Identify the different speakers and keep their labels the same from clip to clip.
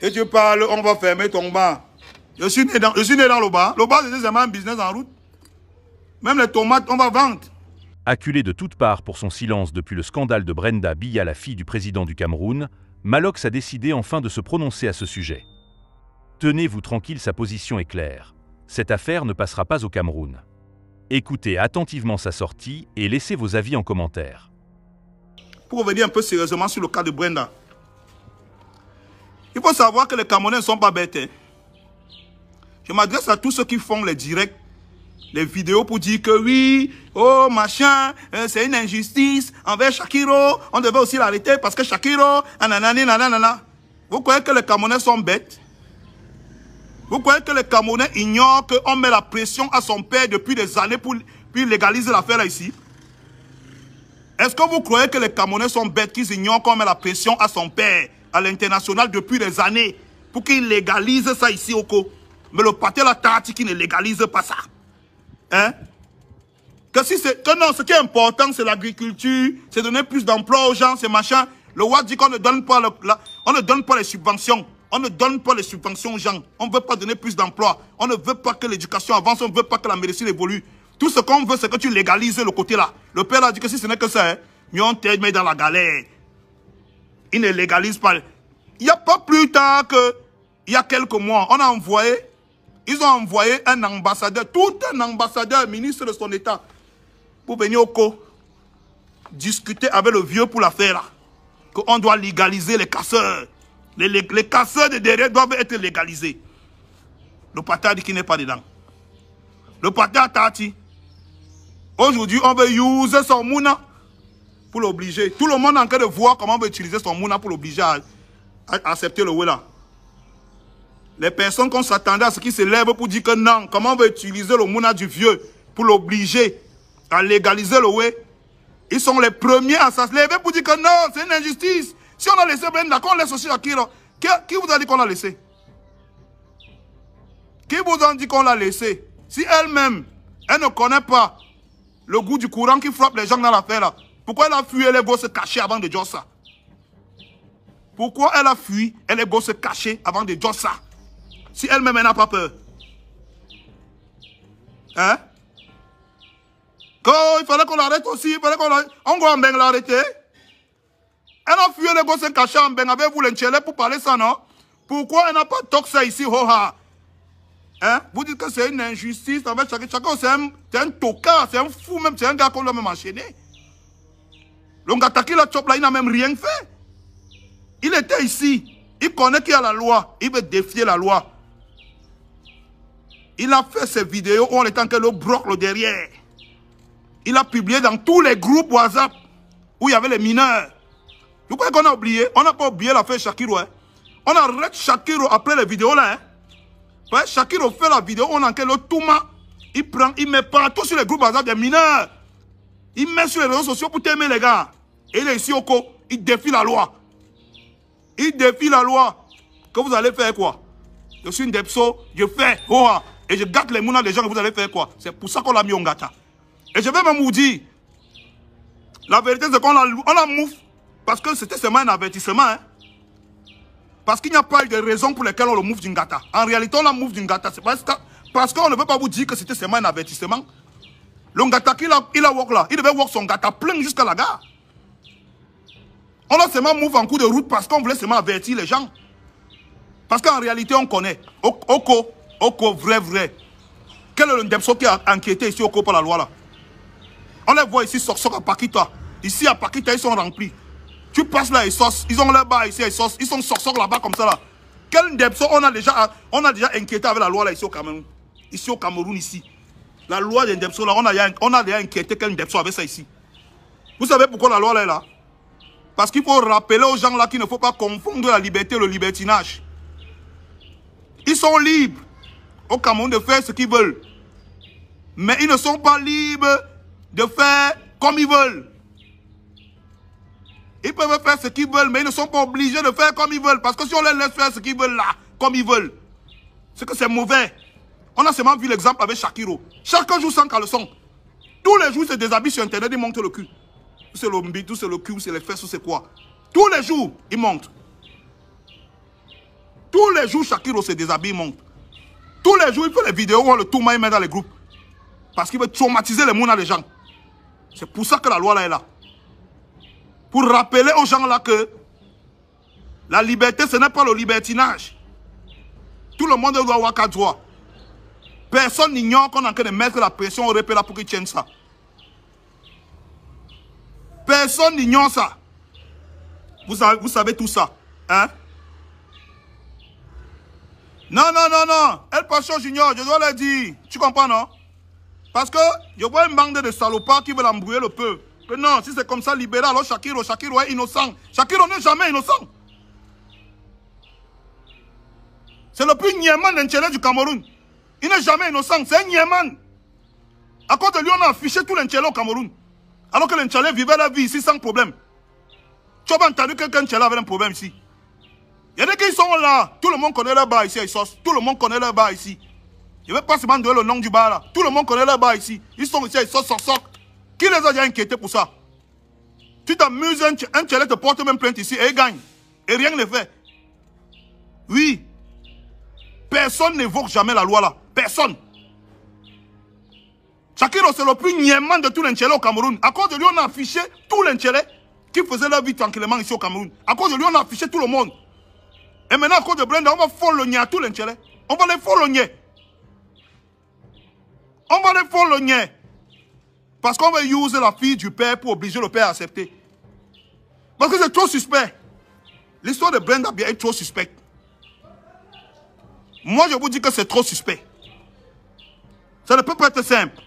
Speaker 1: Et tu parles, on va fermer ton bar. Je suis né dans, le bar. Le bar, c'est un business en route. Même les tomates, on va vendre. Acculé de toutes parts pour son silence depuis le scandale de Brenda Biya, la fille du président du Cameroun, Malox a décidé enfin de se prononcer à ce sujet. Tenez-vous tranquille, sa position est claire. Cette affaire ne passera pas au Cameroun. Écoutez attentivement sa sortie et laissez vos avis en commentaire. Pour revenir un peu sérieusement sur le cas de Brenda, il faut savoir que les Camerounais ne sont pas bêtes. Hein. Je m'adresse à tous ceux qui font les directs, les vidéos pour dire que oui, oh machin, euh, c'est une injustice envers Shakiro. On devait aussi l'arrêter parce que Shakiro, nanani, nanana. Vous croyez que les Camerounais sont bêtes Vous croyez que les Camerounais ignorent qu'on met la pression à son père depuis des années pour, pour légaliser l'affaire ici Est-ce que vous croyez que les Camerounais sont bêtes qu'ils ignorent qu'on met la pression à son père à l'international depuis des années pour qu'ils légalisent ça ici au Co. Mais le parti la Tati qui ne légalise pas ça. Hein? Que si c'est, que non, ce qui est important, c'est l'agriculture, c'est donner plus d'emplois aux gens, c'est machin. Le roi dit qu'on ne donne pas le, on ne donne pas les subventions. On ne donne pas les subventions aux gens. On ne veut pas donner plus d'emplois. On ne veut pas que l'éducation avance. On ne veut pas que la médecine évolue. Tout ce qu'on veut, c'est que tu légalises le côté là. Le père a dit que si ce n'est que ça, hein, mais on te met dans la galère il ne légalise pas. Il n'y a pas plus tard que, il y a quelques mois, on a envoyé, ils ont envoyé un ambassadeur, tout un ambassadeur, ministre de son État, pour venir au co, discuter avec le vieux pour l'affaire là. Qu'on doit légaliser les casseurs. Les, les, casseurs de derrière doivent être légalisés. Le dit qui n'est pas dedans. Le a tati. Aujourd'hui, on veut user son mouna pour l'obliger. Tout le monde est en train de voir comment on veut utiliser son mouna pour l'obliger à, accepter le là. Les personnes qu'on s'attendait à ce qu'ils se lèvent pour dire que non, comment on veut utiliser le mouna du vieux pour l'obliger à légaliser le wé. Ils sont les premiers à se lever pour dire que non, c'est une injustice. Si on a laissé Ben d'accord, on laisse aussi la Qui, qui vous a dit qu'on l'a laissé Qui vous a dit qu'on l'a laissé Si elle-même, elle ne connaît pas le goût du courant qui frappe les gens dans l'affaire là, pourquoi elle a fui Elle est beau se cacher avant de dire ça. Pourquoi elle a fui Elle est beau se cacher avant de dire ça. Si elle-même n'a pas peur. Hein Oh, il fallait qu'on l'arrête aussi. Il fallait qu'on l'arrête. On va en Beng l'arrêter. Elle a fui, elle est beau se cacher en Beng avec vous, l'enchaîné pour parler ça, non Pourquoi elle n'a pas toqué ça ici, hoha Hein? Vous dites que c'est une injustice. chacun, c'est un, un tocard, c'est un fou même, c'est un gars qu'on l'a même enchaîné la là, il n'a même rien fait. Il était ici. Il connaît qu'il y a la loi. Il veut défier la loi. Il a fait ses vidéos où on était en train de le broc le derrière. Il a publié dans tous les groupes WhatsApp où il y avait les mineurs. Vous croyez qu'on a oublié On n'a pas oublié l'affaire Shakiro. Hein. On arrête Shakiro après les vidéos là. Hein? Shakiro fait la vidéo, on enquête le Touma. Il prend, il met partout sur les groupes WhatsApp des mineurs. Il met sur les réseaux sociaux pour t'aimer les gars. Et les Sioko, ils défient la loi. Il défie la loi. Que vous allez faire quoi Je suis une Depso, je fais Et je gâte les moulins des gens que vous allez faire quoi C'est pour ça qu'on l'a mis en gata. Et je vais même vous dire, la vérité c'est qu'on l'a mouf. Parce que c'était seulement un avertissement. Hein. Parce qu'il n'y a pas de raison pour lesquelles on le mouf d'une gata. En réalité, on la mouf d'une gata. C'est parce, qu'on ne veut pas vous dire que c'était seulement un avertissement. Le gata qu'il a, il là, il devait walk son gata plein jusqu'à la gare. On a seulement mouvement en cours de route parce qu'on voulait seulement avertir les gens. Parce qu'en réalité, on connaît. Oko, Oko, vrai, vrai. Quel est le Ndepso qui a inquiété ici Oko par la loi là On les voit ici, Soksok à Pakita. Ici à Pakita, ils sont remplis. Tu passes là, ils sortent. Ils ont leur bas ici, ils sortent. Ils sont Soksok là-bas comme ça là. Quel Ndepso on a déjà, on a déjà inquiété avec la loi là ici au Cameroun. Ici au Cameroun, ici. La loi de Ndepso, là, on a, on a déjà inquiété quel Ndepso avait ça ici. Vous savez pourquoi la loi là est là parce qu'il faut rappeler aux gens là qu'il ne faut pas confondre la liberté et le libertinage. Ils sont libres au Cameroun de faire ce qu'ils veulent. Mais ils ne sont pas libres de faire comme ils veulent. Ils peuvent faire ce qu'ils veulent, mais ils ne sont pas obligés de faire comme ils veulent. Parce que si on les laisse faire ce qu'ils veulent là, comme ils veulent, c'est que c'est mauvais. On a seulement vu l'exemple avec Shakiro. Chacun joue sans caleçon. Tous les jours, il se déshabille sur Internet et monte le cul. Tout c'est le bide, c'est le cul, c'est les fesses, c'est quoi. Tous les jours, il monte. Tous les jours, Shakiro se déshabille, il monte. Tous les jours, il fait les vidéos où on le tourne, il met dans les groupes. Parce qu'il veut traumatiser les à les gens. C'est pour ça que la loi là est là. Pour rappeler aux gens là que la liberté, ce n'est pas le libertinage. Tout le monde doit avoir quatre droit. Personne n'ignore qu'on est en train de mettre la pression au repère pour qu'ils tiennent ça. Personne n'ignore ça. Vous savez, tout ça. Hein? Non, non, non, non. passe au Junior, je dois le dire. Tu comprends, non? Parce que je vois une bande de salopards qui veulent embrouiller le peuple. Mais non, si c'est comme ça, libéral, alors Shakiro, Shakiro est innocent. Shakiro n'est jamais innocent. C'est le plus niéman d'un du Cameroun. Il n'est jamais innocent. C'est un niéman. À cause de lui, on a affiché tout l'intérêt au Cameroun. Alors que les chalets vivaient la vie ici sans problème. Tu as pas entendu quelqu'un qui avait un problème ici. Il y en a qui sont là. Tout le monde connaît leur bar ici à sortent, Tout le monde connaît leur bar ici. Je ne vais pas se donner le nom du bar là. Tout le monde connaît leur bar ici. Ils sont ici ils sortent, sans Qui les a déjà inquiétés pour ça Tu t'amuses, un Ntchalé te porte même plainte ici et il gagne. Et rien ne fait. Oui. Personne n'évoque jamais la loi là. Personne. Chakiro, c'est le plus niemand de tout nchelés au Cameroun. À cause de lui, on a affiché tous les nchelés qui faisaient leur vie tranquillement ici au Cameroun. À cause de lui, on a affiché tout le monde. Et maintenant, à cause de Brenda, on va folonner à tout nchelés. On va les folonner. On va les folonner Parce qu'on va user la fille du père pour obliger le père à accepter. Parce que c'est trop suspect. L'histoire de Brenda bien est trop suspecte. Moi, je vous dis que c'est trop suspect. Ça ne peut pas être simple.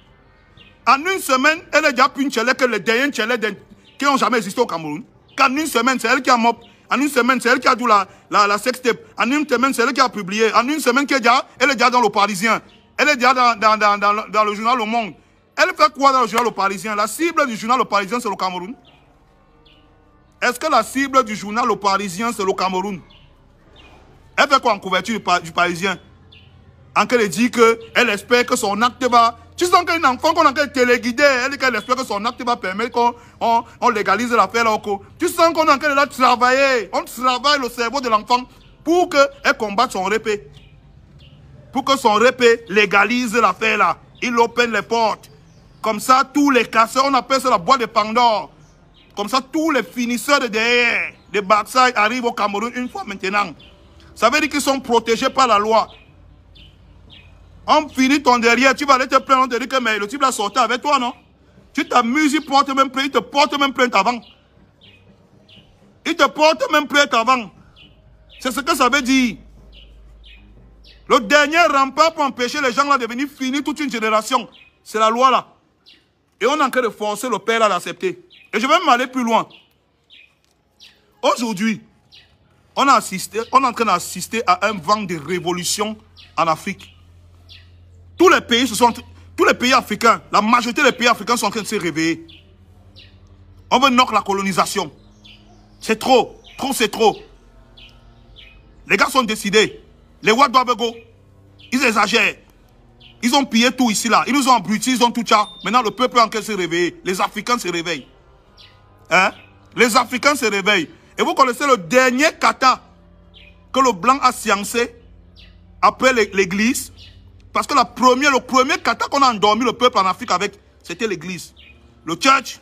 Speaker 1: En une semaine, elle est déjà plus une chalet que les derniers chalets qui n'ont jamais existé au Cameroun. Qu'en une semaine, c'est elle qui a mop. En une semaine, c'est elle qui a dû la, la, la sextape. En une semaine, c'est elle qui a publié. En une semaine, elle est déjà, elle dans le Parisien. Elle est déjà dans, dans, dans, dans, dans le journal Le Monde. Elle fait quoi dans le journal Le Parisien La cible du journal Le Parisien, c'est le Cameroun. Est-ce que la cible du journal Le Parisien, c'est le Cameroun Elle fait quoi en couverture du, Parisien En qu'elle dit qu'elle espère que son acte va tu sens qu'un enfant qu'on a téléguidé, elle qu'elle espère que son acte va permettre qu'on on, légalise l'affaire là oh, au Tu sens qu'on est en train de travailler. On travaille le cerveau de l'enfant pour qu'elle combatte son répé. Pour que son répé légalise l'affaire là. Il open les portes. Comme ça, tous les casseurs, on appelle ça la boîte de Pandore. Comme ça, tous les finisseurs de derrière, de arrivent au Cameroun une fois maintenant. Ça veut dire qu'ils sont protégés par la loi. On finit ton derrière, tu vas aller te plaindre, on te que le type l'a sorti avec toi, non Tu t'amuses, il porte même il te porte même plainte avant. Il te porte même plainte avant. C'est ce que ça veut dire. Le dernier rempart pour empêcher les gens là de venir finir toute une génération, c'est la loi là. Et on est en train de forcer le père à l'accepter. Et je vais même aller plus loin. Aujourd'hui, on est en train d'assister à un vent de révolution en Afrique. Tous les pays, sont, tous les pays africains, la majorité des pays africains sont en train de se réveiller. On veut knock la colonisation. C'est trop. Trop, c'est trop. Les gars sont décidés. Les What doivent go. Ils exagèrent. Ils ont pillé tout ici, là. Ils nous ont abrutis, ils ont tout ça. Maintenant, le peuple est en train de se réveiller. Les Africains se réveillent. Hein? Les Africains se réveillent. Et vous connaissez le dernier kata que le blanc a sciencé après l'église parce que la première, le premier kata qu'on a endormi le peuple en Afrique avec, c'était l'église. Le church.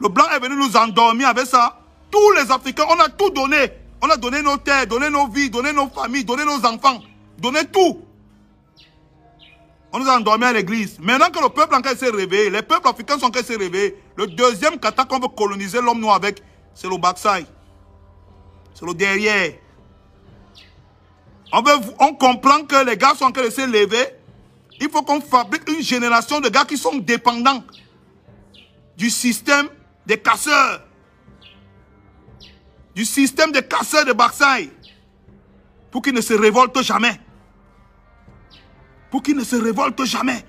Speaker 1: Le blanc est venu nous endormir avec ça. Tous les Africains, on a tout donné. On a donné nos terres, donné nos vies, donné nos familles, donné nos enfants. Donné tout. On nous a endormis à l'église. Maintenant que le peuple en train de se les peuples africains sont en train de se le deuxième kata qu'on veut coloniser l'homme noir avec, c'est le Baksaï. C'est le derrière. On, comprend que les gars sont en train de se lever. Il faut qu'on fabrique une génération de gars qui sont dépendants du système des casseurs. Du système des casseurs de Baksaï. Pour qu'ils ne se révoltent jamais. Pour qu'ils ne se révoltent jamais.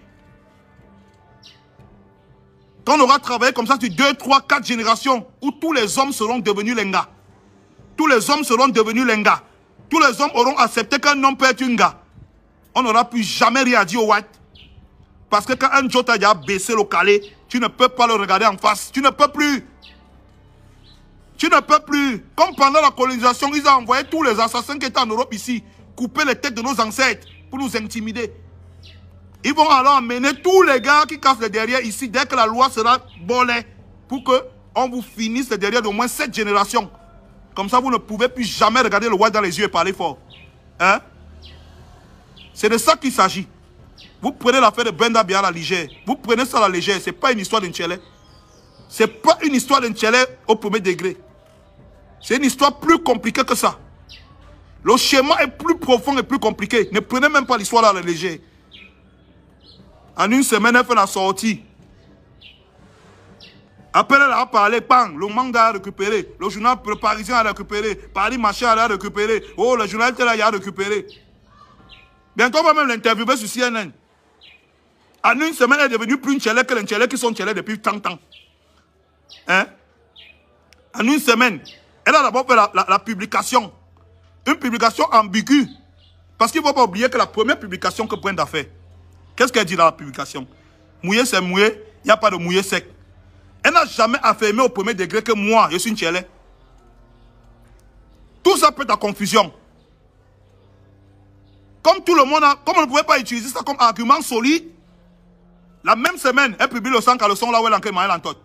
Speaker 1: Quand on aura travaillé comme ça sur 2, 3, 4 générations, où tous les hommes seront devenus gars. Tous les hommes seront devenus gars. Tous les hommes auront accepté qu'un homme peut être une gars. On n'aura plus jamais rien à au white. Parce que quand un Jota a baissé le calé, tu ne peux pas le regarder en face. Tu ne peux plus. Tu ne peux plus. Comme pendant la colonisation, ils ont envoyé tous les assassins qui étaient en Europe ici, couper les têtes de nos ancêtres pour nous intimider. Ils vont alors amener tous les gars qui cassent les derrière ici dès que la loi sera bolée pour qu'on vous finisse derrière d'au moins sept générations. Comme ça, vous ne pouvez plus jamais regarder le roi dans les yeux et parler fort. Hein? C'est de ça qu'il s'agit. Vous prenez l'affaire de Brenda bien à la légère. Vous prenez ça à la légère. Ce n'est pas une histoire d'un Ce n'est pas une histoire d'un au premier degré. C'est une histoire plus compliquée que ça. Le schéma est plus profond et plus compliqué. Ne prenez même pas l'histoire à la légère. En une semaine, elle fait la sortie elle à parler, pang, le manga a récupéré, le journal parisien a récupéré, Paris Machin a récupéré, oh, le journal là, il a récupéré. Bientôt, on va même l'interviewer sur CNN. En une semaine, elle est devenue plus une chelée que les chelées qui sont chelées depuis 30 ans. Hein? En une semaine, elle a d'abord fait la, publication. Une publication ambiguë. Parce qu'il ne faut pas oublier que la première publication que Brenda fait, qu'est-ce qu'elle dit dans la publication Mouillé, c'est mouillé, il n'y a pas de mouillé sec. Elle n'a jamais affirmé au premier degré que moi, je suis une tchélé. Tout ça peut être confusion. Comme tout le monde a, comme on ne pouvait pas utiliser ça comme argument solide, la même semaine, elle publie le sang à le son là où elle a en tête.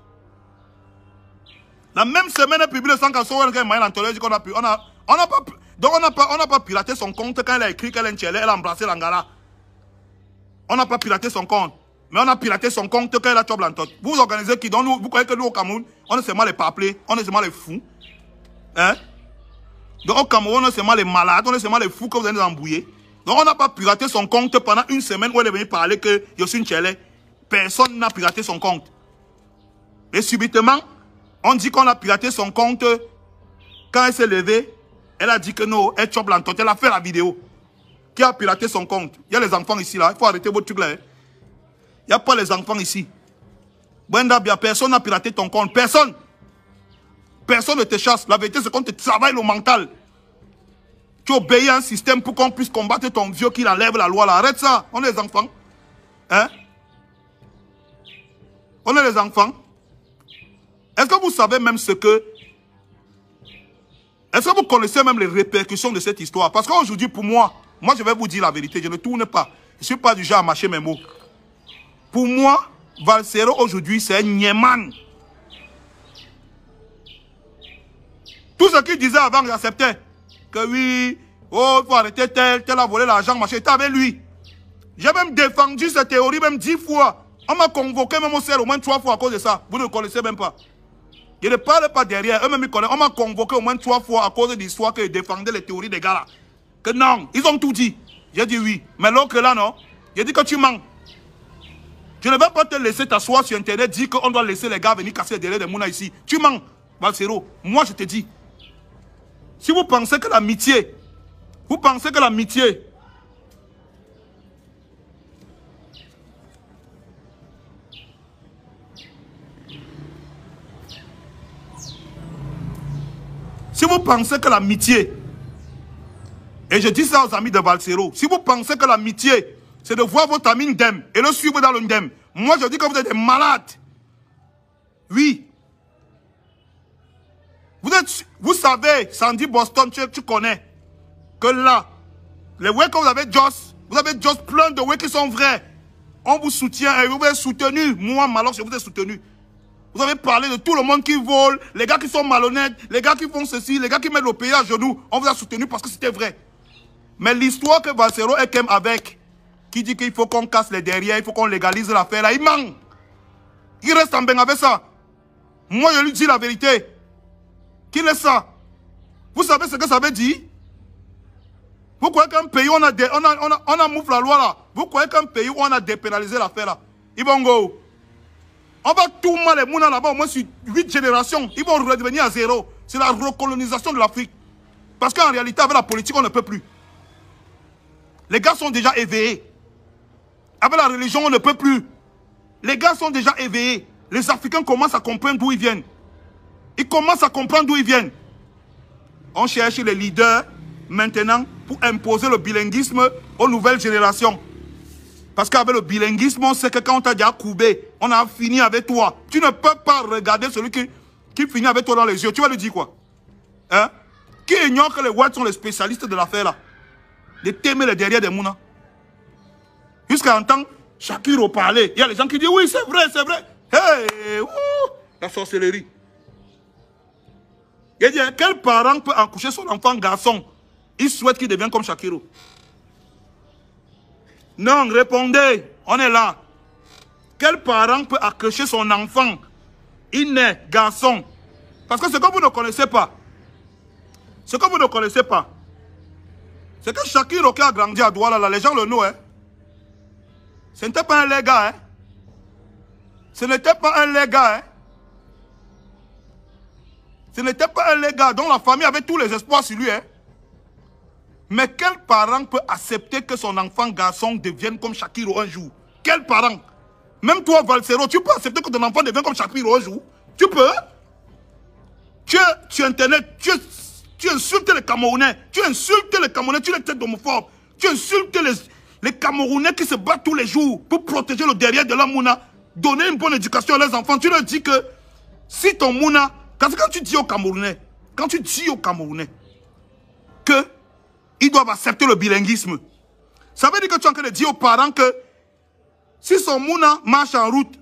Speaker 1: La même semaine, elle publie le sang à le son où elle Elle dit qu'on a pu, on a, on pas, donc on n'a pas, pas piraté son compte quand elle a écrit qu'elle est une tchélé, elle a embrassé l'angara. On n'a pas piraté son compte. Mais on a piraté son compte quand elle a Vous vous organisez qui donne nous, Vous croyez que nous au Cameroun, on sait seulement les papelés, on est seulement les fous. Hein Donc au Cameroun, on est seulement les malades, on sait seulement les fous que vous allez embrouiller. Donc on n'a pas piraté son compte pendant une semaine où elle est venue parler que Yossine Tchele. Personne n'a piraté son compte. Et subitement, on dit qu'on a piraté son compte. Quand elle s'est levée, elle a dit que non, elle chope l'entente, elle a fait la vidéo. Qui a piraté son compte Il y a les enfants ici là, il faut arrêter vos trucs, là. Hein. Il n'y a pas les enfants ici. a personne n'a piraté ton compte. Personne. Personne ne te chasse. La vérité, c'est qu'on te travaille le mental. Tu obéis à un système pour qu'on puisse combattre ton vieux qui enlève la loi. Là. Arrête ça. On est les enfants. Hein? On est les enfants. Est-ce que vous savez même ce que... Est-ce que vous connaissez même les répercussions de cette histoire Parce qu'aujourd'hui, pour moi, moi je vais vous dire la vérité, je ne tourne pas. Je ne suis pas du genre à mâcher mes mots. Pour moi, Valsero aujourd'hui, c'est Nieman. Tout ce qu'il disait avant, j'acceptais. Que oui, oh, il faut arrêter tel, tel a volé l'argent, machin, j'étais avec lui. J'ai même défendu cette théorie même dix fois. On m'a convoqué même au au moins trois fois à cause de ça. Vous ne connaissez même pas. Je ne parle pas derrière. Eux-mêmes, ils connaissent. On m'a convoqué au moins trois fois à cause de l'histoire que je défendais les théories des gars là. Que non, ils ont tout dit. J'ai dit oui. Mais l'autre là, non. J'ai dit que tu manques. Je ne vais pas te laisser t'asseoir sur Internet, dire qu'on doit laisser les gars venir casser derrière des Mouna ici. Tu mens, Valcero. Moi, je te dis. Si vous pensez que l'amitié, vous pensez que l'amitié, Si vous pensez que l'amitié, et je dis ça aux amis de Valcero. si vous pensez que l'amitié c'est de voir votre ami Ndem et le suivre dans le Ndem. Moi, je dis que vous êtes malade malades. Oui. Vous, êtes, vous savez, Sandy Boston, tu, connais, que là, les week que vous avez Joss, vous avez Joss plein de week qui sont vrais. On vous soutient et vous êtes soutenu. Moi, malheureusement, je vous ai soutenu. Vous avez parlé de tout le monde qui vole, les gars qui sont malhonnêtes, les gars qui font ceci, les gars qui mettent le pays à genoux. On vous a soutenu parce que c'était vrai. Mais l'histoire que est et même avec, qui dit qu'il faut qu'on casse les derrière, il faut qu'on légalise l'affaire, là, il manque. Il reste en bain avec ça. Moi, je lui dis la vérité. Qui est ça. Vous savez ce que ça veut dire Vous croyez qu'un pays où on a, on, a, on, la loi là, vous croyez qu'un pays où on a dépénalisé l'affaire là, ils vont go. On va tout mal les là-bas, au moins sur 8 générations, ils vont redevenir à zéro. C'est la recolonisation de l'Afrique. Parce qu'en réalité, avec la politique, on ne peut plus. Les gars sont déjà éveillés. Avec la religion, on ne peut plus. Les gars sont déjà éveillés. Les Africains commencent à comprendre d'où ils viennent. Ils commencent à comprendre d'où ils viennent. On cherche les leaders maintenant pour imposer le bilinguisme aux nouvelles générations. Parce qu'avec le bilinguisme, on sait que quand on t'a déjà Koubé, on a fini avec toi. Tu ne peux pas regarder celui qui, finit avec toi dans les yeux. Tu vas lui dire quoi Hein Qui ignore que les Whites sont les spécialistes de l'affaire là De t'aimer le derrière des mouna Jusqu'à entendre Shakiro parler. Il y a les gens qui disent oui, c'est vrai, c'est vrai. Hey, la sorcellerie. Il dit, hein, quel parent peut accoucher son enfant garçon Il souhaite qu'il devienne comme Shakiro. Non, répondez, on est là. Quel parent peut accoucher son enfant Il naît garçon. Parce que ce que vous ne connaissez pas, ce que vous ne connaissez pas, c'est que Shakiro qui a grandi à Douala, les gens le nouent, hein? Ce n'était pas un légat, hein? Ce n'était pas un légat, hein? Ce n'était pas un légat dont la famille avait tous les espoirs sur lui, hein? Mais quel parent peut accepter que son enfant garçon devienne comme Shakiro un jour Quel parent Même toi, Valsero, tu peux accepter que ton enfant devienne comme Shakiro un jour Tu peux tu, internet, tu, insultes les Camerounais, tu insultes les Camerounais, tu les têtes d'homophobe, tu insultes les, les Camerounais qui se battent tous les jours pour protéger le derrière de leur Mouna, donner une bonne éducation à leurs enfants, tu leur dis que si ton Mouna, que quand tu dis aux Camerounais, quand tu dis aux Camerounais que ils doivent accepter le bilinguisme, ça veut dire que tu es en train de dire aux parents que si son Mouna marche en route,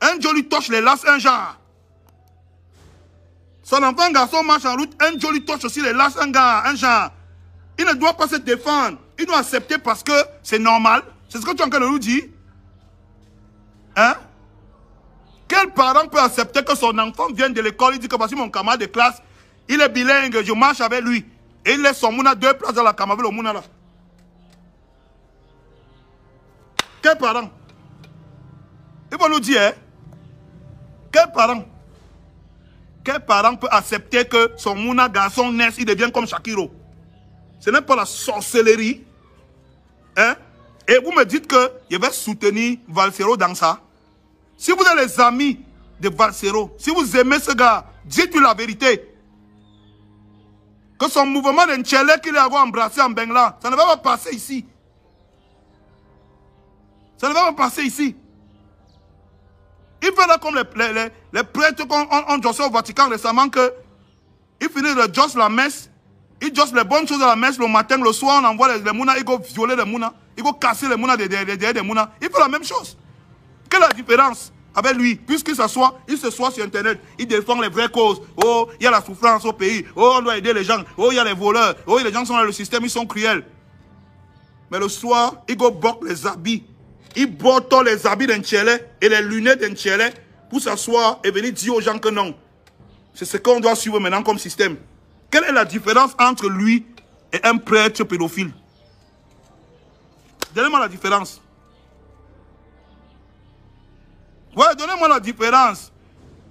Speaker 1: un joli touche les lasses, un genre. Son enfant garçon marche en route, un joli lui touche aussi les lasses, un un genre. Il ne doit pas se défendre. Ils l'ont accepté parce que c'est normal. C'est ce que tu es en train nous dire. Hein? Quel parent peut accepter que son enfant vienne de l'école, il dit que parce que mon camarade de classe, il est bilingue, je marche avec lui. Et il laisse son mouna deux places dans la camarade mouna là. Quel parent Il va nous dire, hein? Quel parent Quel parent peut accepter que son mouna garçon naisse, il devient comme Shakiro ce n'est pas la sorcellerie. Hein? Et vous me dites que je vais soutenir Valsero dans ça. Si vous êtes les amis de Valsero, si vous aimez ce gars, dites-lui la vérité. Que son mouvement d'un qu'il a embrassé en Bengla, ça ne va pas passer ici. Ça ne va pas passer ici. Il fait là comme les, les, les, prêtres qu'on ont au Vatican récemment que ils finissent de la messe il juste les bonnes choses à la messe le matin, le soir, on envoie les, les mounas, il va violer les mounas, il va casser les mounas derrière les mounas. Il la même chose. Quelle est la différence avec lui Puisqu'il s'assoit, il se soit sur Internet, il défend les vraies causes. Oh, il y a la souffrance au pays. Oh, on doit aider les gens. Oh, il y a les voleurs. Oh, les gens sont dans le système, ils sont cruels. Mais le soir, il boire les habits. Il tous les habits d'un et les lunettes d'un pour s'asseoir et venir dire aux gens que non. C'est ce qu'on doit suivre maintenant comme système. Quelle est la différence entre lui et un prêtre pédophile Donnez-moi la différence. Ouais, donnez-moi la différence.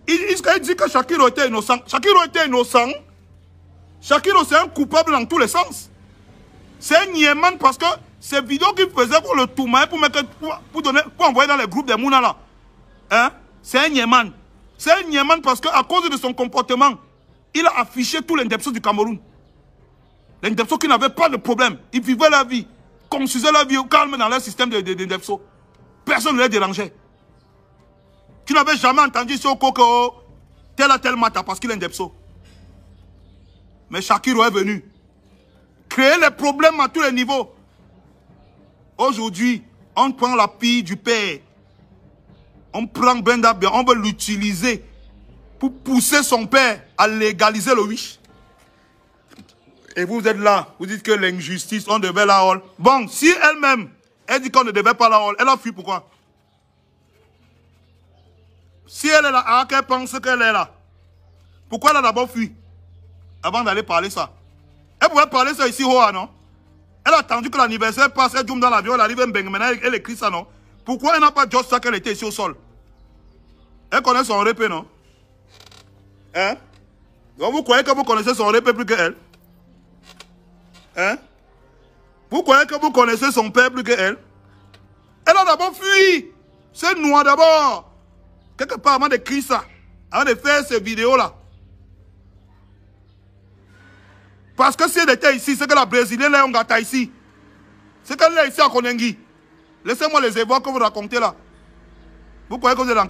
Speaker 1: Il, dit que Shakiro était innocent. Shakiro était innocent. Shakiro, c'est un coupable dans tous les sens. C'est un Yéman parce que ces vidéos qu'il faisait pour le tourner, pour, pour, donner, pour envoyer dans les groupes des Mouna là, hein? c'est un Yéman. C'est un Yéman parce qu'à cause de son comportement, il a affiché tous les du Cameroun. Les qui n'avaient pas de problème. Ils vivaient la vie. Construisaient la vie au calme dans leur système de, Personne ne les dérangeait. Tu n'avais jamais entendu sur Coco, tel à tel matin parce qu'il est indepso. Mais Shakiro est venu. Créer les problèmes à tous les niveaux. Aujourd'hui, on prend la pille du père. On prend Benda, on veut l'utiliser pour pousser son père à légaliser le wish. Et vous êtes là, vous dites que l'injustice, on devait la hall. Bon, si elle-même, elle dit qu'on ne devait pas la hall, elle a fui pourquoi Si elle est là, ah, qu'elle pense qu'elle est là, pourquoi elle a d'abord fui avant d'aller parler ça Elle pouvait parler ça ici, Hoa, non Elle a attendu que l'anniversaire passe, elle joue dans l'avion, elle arrive, elle, elle écrit ça, non Pourquoi elle n'a pas juste ça qu'elle était ici au sol Elle connaît son repé, non Hein Donc vous croyez que vous connaissez son peuple que elle Hein Vous croyez que vous connaissez son peuple que elle Elle a d'abord fui C'est noir d'abord Quelque part avant d'écrire ça, avant de faire ces vidéos-là. Parce que si elle était ici, c'est que la Brésilienne est en gata ici. C'est qu'elle est ici à Konengi. Laissez-moi les évoquer que vous racontez là. Vous croyez que vous êtes en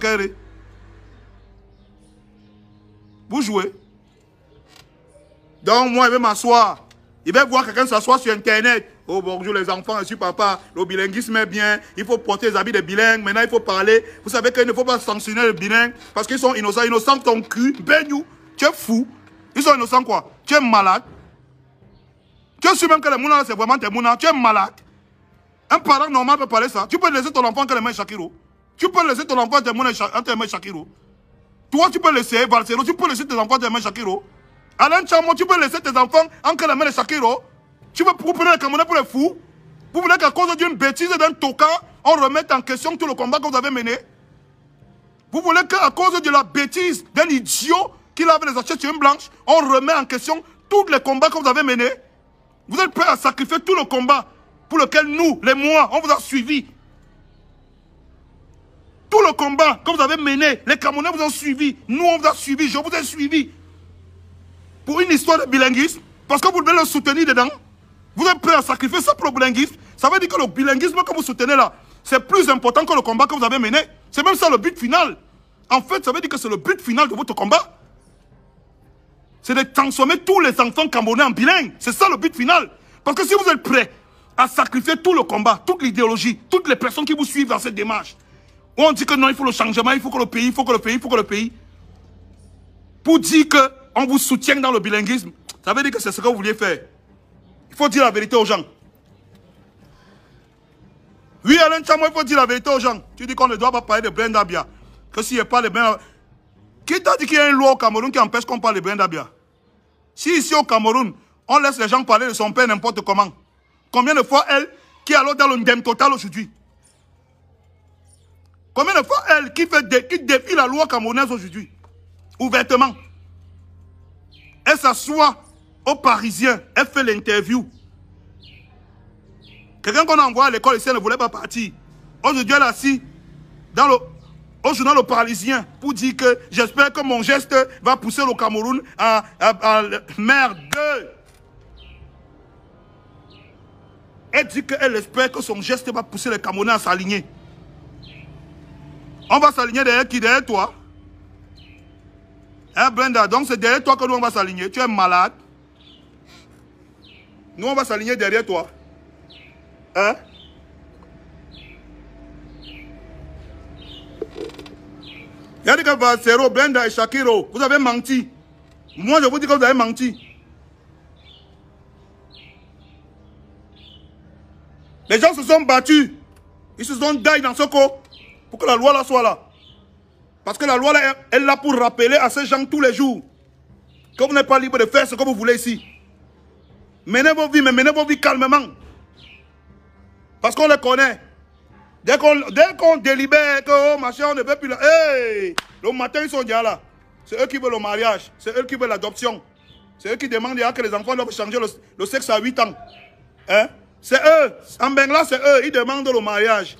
Speaker 1: vous jouez. Donc moi, il vais m'asseoir. Il va voir quelqu'un s'asseoir sur Internet. Oh bonjour les enfants, je suis papa. Le bilinguisme est bien. Il faut porter les habits de bilingues. Maintenant, il faut parler. Vous savez qu'il ne faut pas sanctionner les bilingues parce qu'ils sont innocents. Innocents ton cul. Benyou, tu es fou. Ils sont innocents quoi Tu es malade. Tu es sûr même que les mounas, c'est vraiment tes mounas. Tu es malade. Un parent normal peut parler ça. Tu peux laisser ton enfant entre les mains Shakiro. Tu peux laisser ton enfant entre les mains Shakiro. Toi, tu peux laisser Valcero, tu peux laisser tes enfants dans la main de Shakiro. Alain Chamo, tu peux laisser tes enfants entre la mains de Shakiro. Tu veux vous prendre les Camerounais pour les fous Vous voulez qu'à cause d'une bêtise d'un tocan, on remette en question tout le combat que vous avez mené Vous voulez qu'à cause de la bêtise d'un idiot qui l'avait les sur une blanche, on remet en question tous les combats que vous avez menés Vous êtes prêts à sacrifier tout le combat pour lequel nous, les mois, on vous a suivis tout le combat que vous avez mené, les Camerounais vous ont suivi, nous on vous a suivi, je vous ai suivi. Pour une histoire de bilinguisme, parce que vous devez le soutenir dedans, vous êtes prêt à sacrifier ça pour le bilinguisme, ça veut dire que le bilinguisme que vous soutenez là, c'est plus important que le combat que vous avez mené. C'est même ça le but final. En fait, ça veut dire que c'est le but final de votre combat. C'est de transformer tous les enfants camerounais en bilingues. C'est ça le but final. Parce que si vous êtes prêt à sacrifier tout le combat, toute l'idéologie, toutes les personnes qui vous suivent dans cette démarche, on dit que non, il faut le changement, il faut que le pays, il faut que le pays, il faut que le pays. Pour dire qu'on vous soutient dans le bilinguisme, ça veut dire que c'est ce que vous vouliez faire. Il faut dire la vérité aux gens. Oui, Alain Chamois, il faut dire la vérité aux gens. Tu dis qu'on ne doit pas parler de Brendabia. Que s'il n'y a pas de Brendabia... Qui t'a dit qu'il y a une loi au Cameroun qui empêche qu'on parle de Brendabia Si ici au Cameroun, on laisse les gens parler de son père n'importe comment, combien de fois elle, qui est alors dans le total aujourd'hui, Combien de fois elle qui, fait défie la loi camerounaise aujourd'hui Ouvertement. Elle s'assoit aux Parisiens, elle fait l'interview. Quelqu'un qu'on a envoyé à l'école ici, ne voulait pas partir. Aujourd'hui, elle est assise dans le, au journal Le Parisien pour dire que j'espère que mon geste va pousser le Cameroun à, à, merde. Elle dit qu'elle espère que son geste va pousser le Camerounais à s'aligner. On va s'aligner derrière qui Derrière toi. Hein, Brenda Donc c'est derrière toi que nous on va s'aligner. Tu es malade. Nous on va s'aligner derrière toi. Hein Il a dit que Vassero, Brenda et Shakiro, vous avez menti. Moi, je vous dis que vous avez menti. Les gens se sont battus. Ils se sont dits dans ce corps pour que la loi là soit là. Parce que la loi elle est là pour rappeler à ces gens tous les jours que vous n'êtes pas libre de faire ce que vous voulez ici. Menez vos vies, mais menez vos vies calmement. Parce qu'on les connaît. Dès qu'on délibère que, oh machin, on ne veut plus là. le matin, ils sont déjà là. C'est eux qui veulent le mariage. C'est eux qui veulent l'adoption. C'est eux qui demandent que les enfants doivent changer le, sexe à 8 ans. Hein? C'est eux. En Bengla, c'est eux. Ils demandent le mariage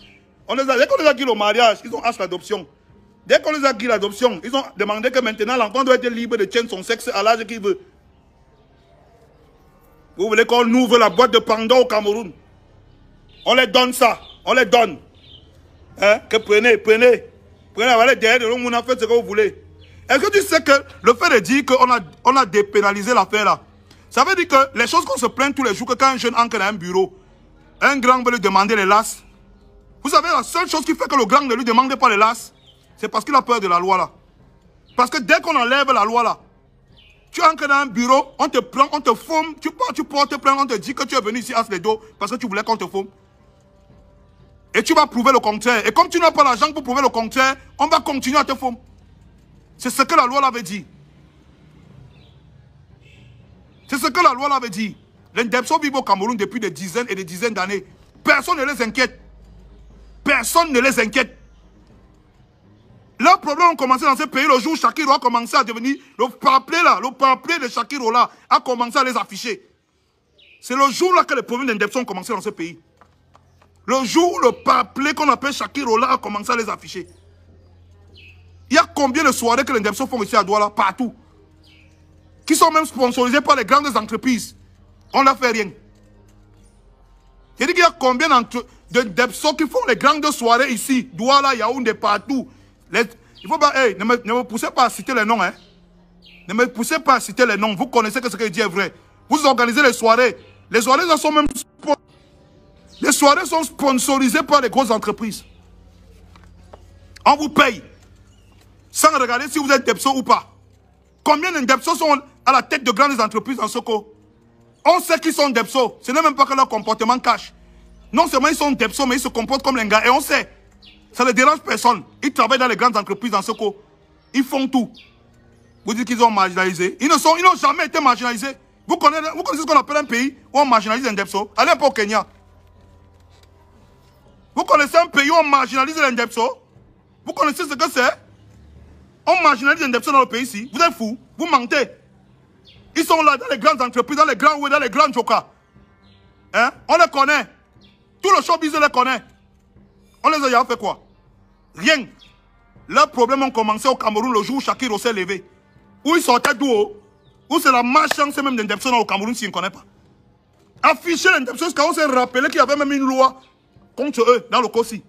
Speaker 1: dès qu'on les a dit le mariage, ils ont acheté l'adoption. Dès qu'on les a dit l'adoption, ils ont demandé que maintenant l'enfant doit être libre de tenir son sexe à l'âge qu'il veut. Vous voulez qu'on ouvre la boîte de Panda au Cameroun On les donne ça, on les donne. Hein? Que prenez, prenez. Prenez, allez derrière le on fait ce que vous voulez. Est-ce que tu sais que le fait de dire qu'on a, on a dépénalisé l'affaire là, ça veut dire que les choses qu'on se plaint tous les jours, que quand un jeune entre dans un bureau, un grand veut lui demander les lasses, vous savez, la seule chose qui fait que le gang ne lui demande pas les lasses, c'est parce qu'il a peur de la loi là. Parce que dès qu'on enlève la loi là, tu entres dans un bureau, on te prend, on te fume, tu portes, tu portes te on te dit que tu es venu ici à les dos parce que tu voulais qu'on te fume. Et tu vas prouver le contraire. Et comme tu n'as pas l'argent pour prouver le contraire, on va continuer à te fumer. C'est ce que la loi l'avait dit. C'est ce que la loi l'avait dit. Les députés vivent au Cameroun depuis des dizaines et des dizaines d'années. Personne ne les inquiète. Personne ne les inquiète. Leurs problème ont commencé dans ce pays le jour où Shakiro a commencé à devenir... Le pamphlet là, le de Shakiro a commencé à les afficher. C'est le jour là que les problèmes d'indemnité ont commencé dans ce pays. Le jour où le pamphlet qu'on appelle Shakiro a commencé à les afficher. Il y a combien de soirées que les indemnités font ici à Douala, partout Qui sont même sponsorisées par les grandes entreprises. On n'a fait rien. Il qu'il y a combien de, DEPSO qui font les grandes soirées ici, Douala, Yaoundé, partout. il faut pas, ne, me, poussez pas à citer les noms. Hein. Ne me poussez pas à citer les noms. Vous connaissez que ce que je dis est vrai. Vous organisez les soirées. Les soirées sont même les soirées sont sponsorisées par les grosses entreprises. On vous paye. Sans regarder si vous êtes Depso ou pas. Combien de Depso sont à la tête de grandes entreprises en Soko On sait qui sont Depso. Ce n'est même pas que leur comportement cache. Non seulement ils sont des mais ils se comportent comme les gars. Et on sait. Ça ne dérange personne. Ils travaillent dans les grandes entreprises, dans ce co. Ils font tout. Vous dites qu'ils ont marginalisé. Ils ne sont, ils n'ont jamais été marginalisés. Vous connaissez, ce qu'on appelle un pays où on marginalise les depso Allez un au Kenya. Vous connaissez un pays où on marginalise les depso Vous connaissez ce que c'est On marginalise les depso dans le pays ici. Vous êtes fous. Vous mentez. Ils sont là dans les grandes entreprises, dans les grands ou dans les grands jokers. Hein On les connaît. Tout le showbiz les connaît. On les a fait quoi Rien. Leurs problèmes ont commencé au Cameroun le jour où Shakir s'est levé. Où ils sortaient d'où haut. Oh? Où c'est la malchance même d'Indepson au Cameroun si on ne connaît pas. Afficher l'Indepson quand on s'est rappelé qu'il y avait même une loi contre eux dans le COSI.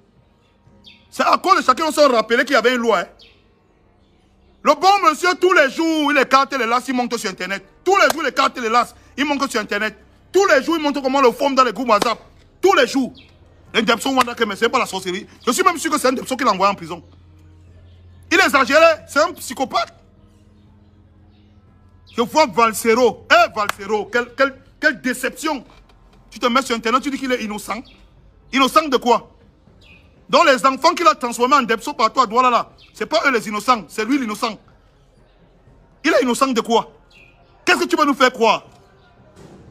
Speaker 1: C'est à cause de on s'est rappelé qu'il y avait une loi. Hein. Le bon monsieur, tous les jours, il écarte les lasses, il monte sur Internet. Tous les jours, il écarte les lasses, il monte sur Internet. Tous les jours, il montre comment le forme dans les groupes WhatsApp tous les jours. dire Wanda mais c'est pas la sorcellerie. Je suis même sûr que c'est un un qui l'a envoyé en prison. Il est exagéré, c'est un psychopathe. Je vois Valsero. Eh, Valcero, Valsero, quelle, quelle, quelle déception. Tu te mets sur Internet, tu dis qu'il est innocent. Innocent de quoi Dans les enfants qu'il a transformés en dépso par toi, Douala, là, c'est pas eux les innocents, c'est lui l'innocent. Il est innocent de quoi Qu'est-ce que tu veux nous faire croire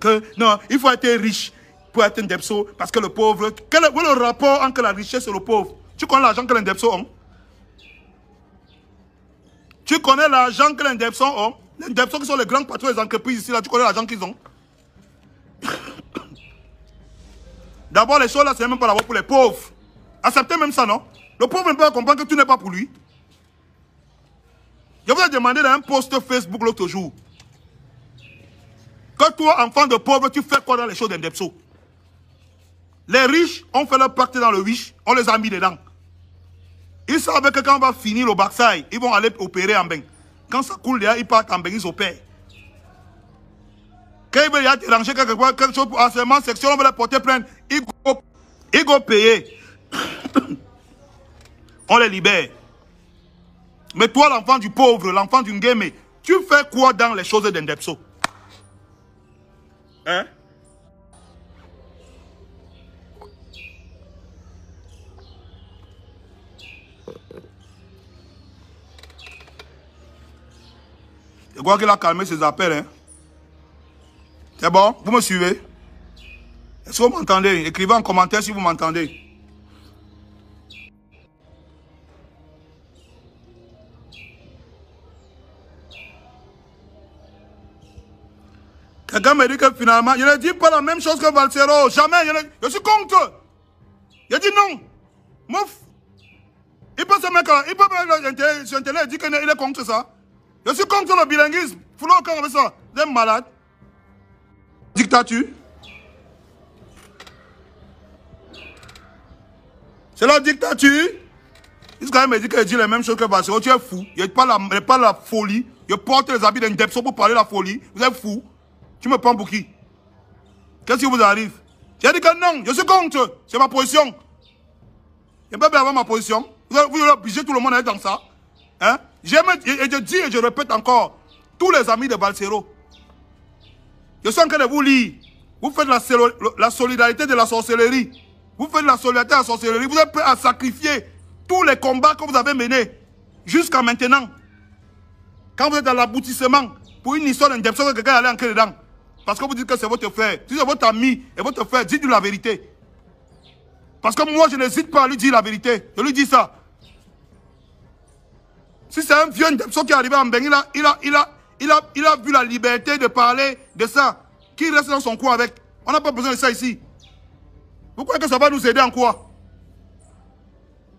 Speaker 1: Que non, il faut être riche, pour être depso parce que le pauvre... Quel est, le rapport entre la richesse et le pauvre Tu connais l'argent que les depso ont hein? Tu connais l'argent que hein? les depso ont Les depso qui sont les grands patrons des entreprises ici, là, tu connais l'argent qu'ils ont D'abord, les choses là, c'est même pas d'abord pour les pauvres. Acceptez même ça, non Le pauvre ne peut pas comprendre que tu n'es pas pour lui. Je vous ai demandé dans un post Facebook l'autre jour. Que toi, enfant de pauvre, tu fais quoi dans les choses d'Indepso les riches ont fait leur pacte dans le riche, on les a mis dedans. Ils savent que quand on va finir le Baxaï, ils vont aller opérer en bain. Quand ça coule derrière, ils partent en bain, ils opèrent. Quand ils veulent déranger quelque, chose, quelque chose pour harcèlement section, on veut les porter plein. Ils vont, payer. on les libère. Mais toi, l'enfant du pauvre, l'enfant d'une game, tu fais quoi dans les choses d'Indepso Hein Je crois qu'il a calmé ses appels. Hein. C'est bon Vous me suivez Est-ce que vous m'entendez Écrivez en commentaire si vous m'entendez. Quelqu'un me dit que finalement, je ne dis pas la même chose que Valsero. Jamais. Je, suis contre. Je dis non. Mouf. Il peut se mettre, il peut mettre internet il dit qu'il est contre ça. Je suis contre le bilinguisme. Foulot encore avec ça. Vous êtes malade. Dictature. C'est la dictature. Il me dit qu'il dit les mêmes choses que Bassero. Tu es fou. Il parle pas la, folie. Je porte les habits d'un Depso pour parler de la folie. Vous êtes fou. Tu me prends pour qui Qu'est-ce qui vous arrive J'ai dit que non, je suis contre. C'est ma position. Je ne peux pas avoir ma position. Vous, vous obligez tout le monde à être dans ça. Hein je, et je dis et je répète encore, tous les amis de Balsero, je suis en train de vous lire. Vous faites la, solidarité de la sorcellerie. Vous faites la solidarité de la sorcellerie. Vous êtes prêts à sacrifier tous les combats que vous avez menés jusqu'à maintenant. Quand vous êtes dans l'aboutissement, pour une histoire d'indépendance, que quelqu'un allait allé entrer dedans. Parce que vous dites que c'est votre frère. Si c'est votre ami et votre frère, dites-lui la vérité. Parce que moi, je n'hésite pas à lui dire la vérité. Je lui dis ça. Si c'est un vieux Ndepso qui est arrivé en Benin il a, vu la liberté de parler de ça. Qui reste dans son coin avec On n'a pas besoin de ça ici. Vous croyez que ça va nous aider en quoi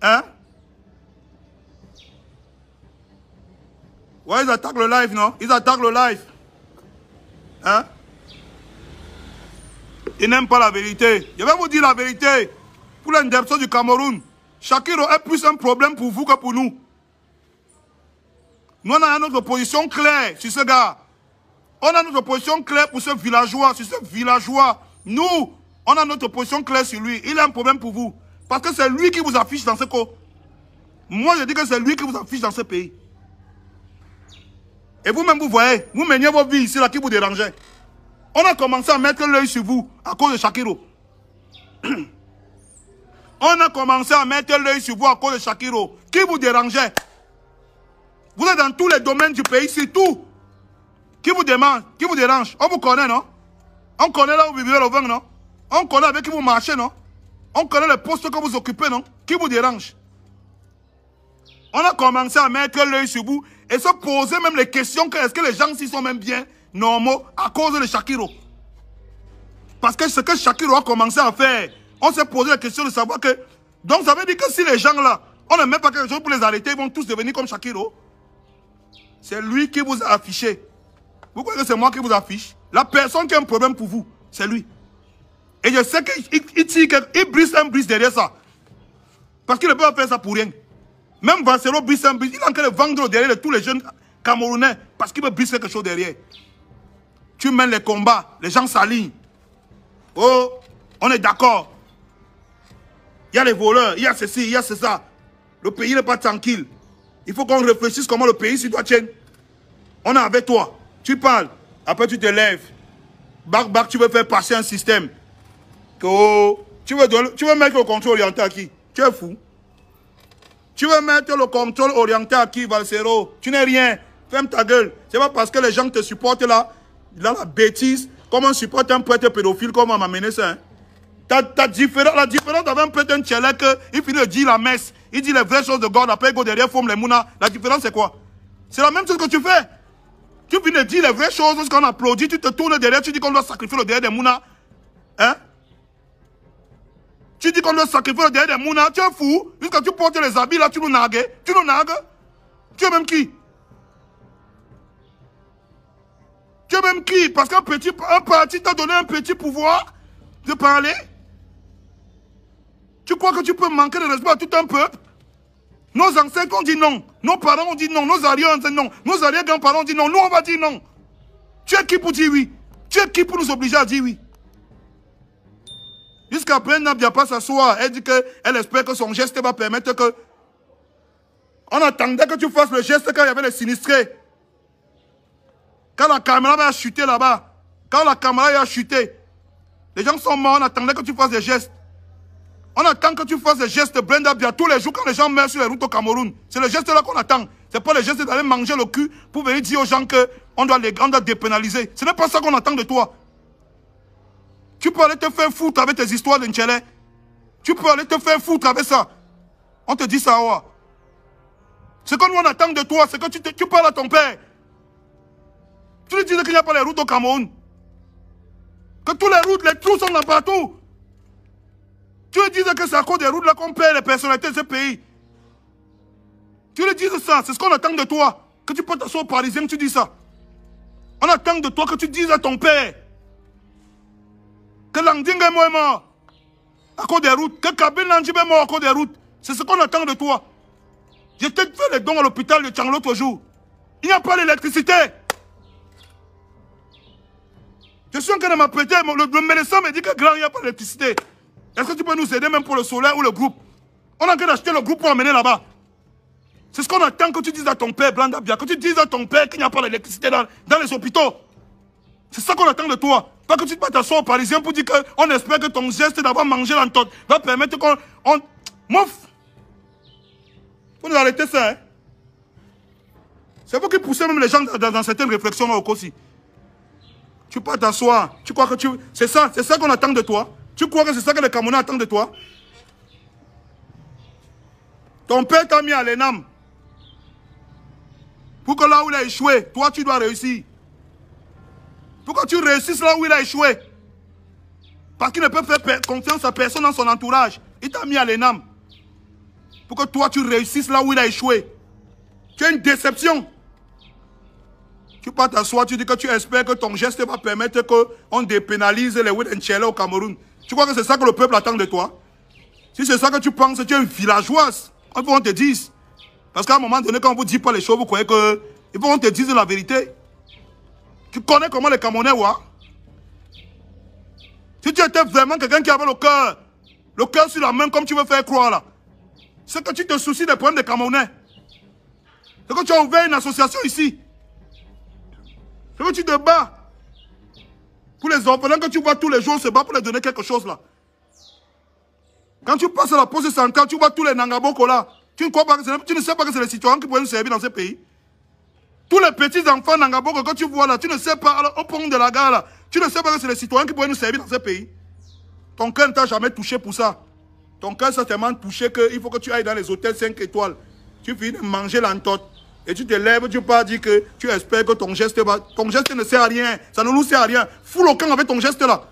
Speaker 1: Hein Ouais, ils attaquent le live, non Ils attaquent le live. Hein Ils n'aiment pas la vérité. Je vais vous dire la vérité. Pour l'intervention du Cameroun, Shakiro est plus un problème pour vous que pour nous. Nous, on a notre position claire sur ce gars. On a notre position claire pour ce villageois, sur ce villageois. Nous, on a notre position claire sur lui. Il a un problème pour vous. Parce que c'est lui qui vous affiche dans ce co. Moi, je dis que c'est lui qui vous affiche dans ce pays. Et vous-même, vous voyez, vous meniez vos vies ici, là, qui vous dérangeait. On a commencé à mettre l'œil sur vous à cause de Shakiro. On a commencé à mettre l'œil sur vous à cause de Shakiro. Qui vous dérangeait vous êtes dans tous les domaines du pays, c'est tout. Qui vous demande, qui vous dérange On vous connaît, non On connaît là où vous vivez le vent, non On connaît avec qui vous marchez, non On connaît le poste que vous occupez, non Qui vous dérange On a commencé à mettre l'œil sur vous et se poser même les questions que est-ce que les gens s'y sont même bien normaux à cause de Shakiro. Parce que ce que Shakiro a commencé à faire, on s'est posé la question de savoir que... Donc ça veut dire que si les gens là, on ne met pas quelque chose pour les arrêter, ils vont tous devenir comme Shakiro. C'est lui qui vous a affiché. Vous croyez que c'est moi qui vous affiche La personne qui a un problème pour vous, c'est lui. Et je sais qu'il brise un brise derrière ça. Parce qu'il ne peut pas faire ça pour rien. Même Vassero brise un brise. Il est en train de vendre derrière tous les jeunes Camerounais parce qu'il veut briser quelque chose derrière. Tu mènes les combats, les gens s'alignent. Oh, on est d'accord. Il y a les voleurs, il y a ceci, il y a ceci. Le pays n'est pas tranquille. Il faut qu'on réfléchisse comment le pays se doit On est avec toi. Tu parles. Après, tu te lèves. Bac, bac, tu veux faire passer un système. Que, oh, tu, veux tu veux mettre le contrôle orienté à qui Tu es fou. Tu veux mettre le contrôle orienté à qui, Valsero Tu n'es rien. Ferme ta gueule. C'est pas parce que les gens te supportent là. Là, la bêtise. Comment supporter un prêtre pédophile m'a m'amener ça hein la différence avec un un chelek, il finit de dire la messe, il dit les vraies choses de God, après il go derrière, forme les mounas. La différence c'est quoi C'est la même chose que tu fais. Tu finis de dire les vraies choses, lorsqu'on applaudit, tu te tournes derrière, tu dis qu'on doit sacrifier le derrière des mounas. Hein Tu dis qu'on doit sacrifier le derrière des mounas, tu es fou. Jusqu'à tu portes les habits là, tu nous nagues, Tu nous nagues Tu es même qui Tu es même qui Parce qu'un petit, un parti t'a donné un petit pouvoir de parler tu crois que tu peux manquer de respect à tout un peuple Nos ancêtres ont dit non. Nos parents ont dit non. Nos arrières ont dit non. Nos arrière-grands-parents ont dit non. Nous, on va dire non. Tu es qui pour dire oui Tu es qui pour nous obliger à dire oui Jusqu'après, Nabia pas s'asseoir. Elle dit qu'elle espère que son geste va permettre que... On attendait que tu fasses le geste quand il y avait les sinistrés. Quand la caméra va chuter là-bas. Quand la caméra a chuté. Les gens sont morts, on attendait que tu fasses des gestes. On attend que tu fasses des gestes Bia tous les jours quand les gens meurent sur les routes au Cameroun. C'est le geste là qu'on attend. C'est pas le geste d'aller manger le cul pour venir dire aux gens qu'on doit les grandes à dépénaliser. Ce n'est pas ça qu'on attend de toi. Tu peux aller te faire foutre avec tes histoires d'Inchele. Tu peux aller te faire foutre avec ça. On te dit ça, oh. Ce que on attend de toi, c'est que tu, parles à ton père. Tu lui dis qu'il n'y a pas les routes au Cameroun. Que toutes les routes, les trous sont là partout. Tu veux dire que c'est à cause des routes là qu'on perd les personnalités de ce pays. Tu veux dire ça, c'est ce qu'on attend de toi. Que tu portes t'asseoir au parisien, tu dis ça. On attend de toi que tu dises à ton père que Langdinga est mort à cause des routes, que Kabin Langib est mort à cause des routes. C'est ce qu'on attend de toi. J'étais t'ai fait les dons à l'hôpital de Changlo l'autre jour. Il n'y a pas d'électricité. Je suis en train de m'apprêter, le, le médecin me dit que grand, il n'y a pas d'électricité. Est-ce que tu peux nous aider même pour le soleil ou le groupe On a que d'acheter le groupe pour amener là-bas. C'est ce qu'on attend que tu dises à ton père, Blandabia, que tu dises à ton père qu'il n'y a pas d'électricité dans, les hôpitaux. C'est ça qu'on attend de toi. Pas que tu te battes soi aux Parisiens pour dire qu'on espère que ton geste d'avoir mangé l'entente va permettre qu'on... On... Mouf Faut nous arrêter ça, hein C'est vous qui poussez même les gens dans, certaines réflexions, au aussi. Tu peux t'asseoir, tu crois que tu... C'est ça, c'est ça qu'on attend de toi. Tu crois que c'est ça que le Cameroun attend de toi Ton père t'a mis à l'ENAM. Pour que là où il a échoué, toi tu dois réussir. Pour que tu réussisses là où il a échoué. Parce qu'il ne peut faire confiance à personne dans son entourage. Il t'a mis à l'ENAM. Pour que toi tu réussisses là où il a échoué. Tu as une déception. Tu pars t'asseoir, tu dis que tu espères que ton geste va permettre qu'on dépénalise les weed au Cameroun. Tu crois que c'est ça que le peuple attend de toi Si c'est ça que tu penses, tu es une villageoise. Il faut qu'on te dise. Parce qu'à un moment donné, quand on vous dit pas les choses, vous croyez que... Il faut qu'on te dise la vérité. Tu connais comment les Camerounais, ouais Si tu étais vraiment quelqu'un qui avait le cœur, le cœur sur la main comme tu veux faire croire là, c'est que tu te soucies des problèmes des Camerounais. C'est que tu as une association ici. C'est que tu te bats pour les enfants que tu vois tous les jours, on se bat pour leur donner quelque chose là. Quand tu passes à la poste centrale, tu vois tous les Nangaboko là. Tu ne, tu ne sais pas que c'est les citoyens qui pourraient nous servir dans ce pays. Tous les petits enfants Nangaboko que tu vois là, tu ne sais pas, alors, au pont de la gare là, tu ne sais pas que c'est les citoyens qui pourraient nous servir dans ce pays. Ton cœur ne t'a jamais touché pour ça. Ton cœur s'est tellement touché qu'il faut que tu ailles dans les hôtels 5 étoiles. Tu viens de manger l'entote, et tu te lèves, tu pas dire que tu espères que ton geste va... Ton geste ne sert à rien. Ça ne nous sert à rien. Foule au camp avec ton geste là.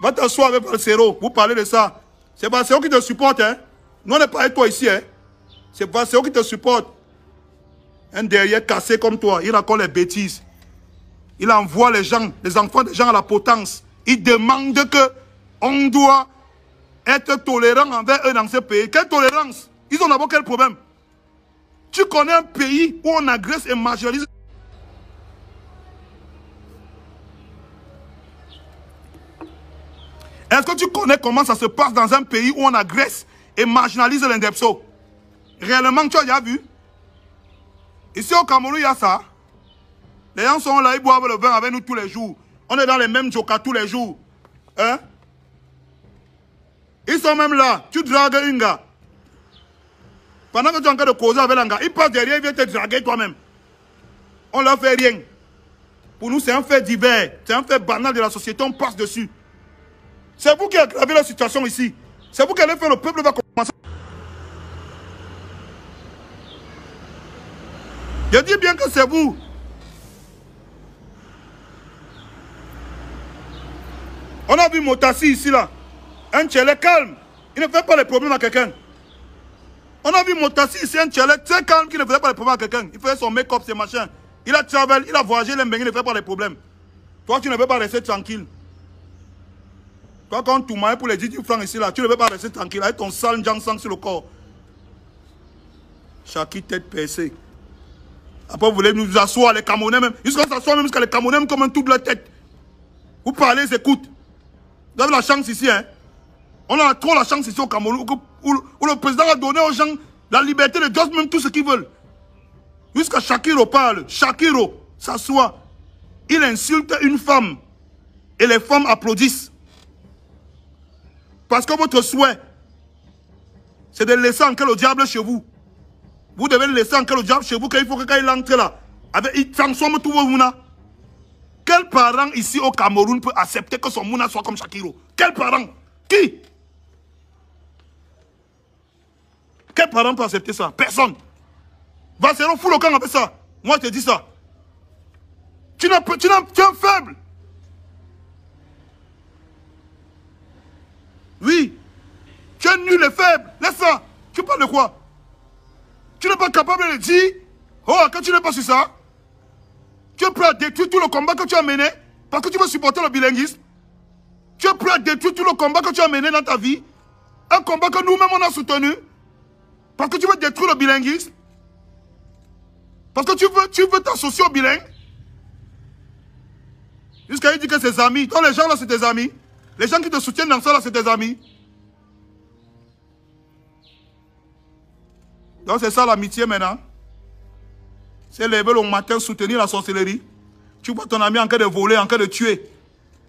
Speaker 1: Va t'asseoir avec Valcero. Vous parlez de ça. C'est Valcero qui te supporte. Hein? Nous, on n'est pas avec toi ici. Hein? C'est Valcero qui te supporte. Un derrière cassé comme toi. Il raconte les bêtises. Il envoie les gens, les enfants des gens à la potence. Il demande que on doit être tolérant envers eux dans ce pays. Quelle tolérance Ils ont d'abord quel problème tu connais un pays où on agresse et marginalise Est-ce que tu connais comment ça se passe dans un pays où on agresse et marginalise l'indepso Réellement, tu as déjà vu Ici au Cameroun, il y a ça. Les gens sont là, ils boivent le vin avec nous tous les jours. On est dans les mêmes jokas tous les jours. Hein Ils sont même là. Tu dragues un gars. Pendant que tu es en train de causer avec l'anga, il passe derrière, il vient te draguer toi-même. On ne leur fait rien. Pour nous, c'est un fait divers. C'est un fait banal de la société. On passe dessus. C'est vous qui avez la situation ici. C'est vous qui allez faire. Le peuple va commencer. Je dis bien que c'est vous. On a vu Motassi ici, là. Un est calme. Il ne fait pas les problèmes à quelqu'un. On a vu Motassi, c'est un chalec, très calme qui ne faisait pas les problèmes à quelqu'un. Il faisait son make-up, ses machins. Il a travaillé, il a voyagé, il a il ne fait pas les problèmes. Toi, tu ne peux pas rester tranquille. Toi, quand tu m'as pour les 10 francs ici, là, tu ne peux pas rester tranquille avec ton sale Jang sang sur le corps. Chaki tête percée. Après, vous voulez nous asseoir, les Camerounais même. Ils sont s'asseoir même jusqu'à les Camerounais même comme un la tête. Vous parlez, ils écoutent. Vous avez la chance ici, hein. On a trop la chance ici au Cameroun où, le président a donné aux gens la liberté de dire même tout ce qu'ils veulent. Jusqu'à Shakiro parle, Shakiro s'assoit, il insulte une femme et les femmes applaudissent. Parce que votre souhait, c'est de laisser encore le diable chez vous. Vous devez laisser encore le diable chez vous, qu'il faut que quand il entre là, avec, il transforme tout vos mouna. Quel parent ici au Cameroun peut accepter que son mouna soit comme Shakiro Quel parent Qui Quel parent peut accepter ça Personne. Va on fout le camp avec ça. Moi, je te dis ça. Tu n'as tu n'as tu faible. Oui. Tu es nul et faible. Laisse ça. Tu parles de quoi Tu n'es pas capable de dire Oh, quand tu n'es pas sur ça, tu es prêt à détruire tout le combat que tu as mené parce que tu veux supporter le bilinguisme. Tu es prêt à détruire tout le combat que tu as mené dans ta vie. Un combat que nous-mêmes on a soutenu. Parce que tu veux détruire le bilinguisme Parce que tu veux tu veux t'associer au bilingue Jusqu'à il dit que ses amis, toi les gens là c'est tes amis Les gens qui te soutiennent dans ça là c'est tes amis Donc c'est ça l'amitié maintenant C'est lever le matin soutenir la sorcellerie Tu vois ton ami en train de voler, en cas de tuer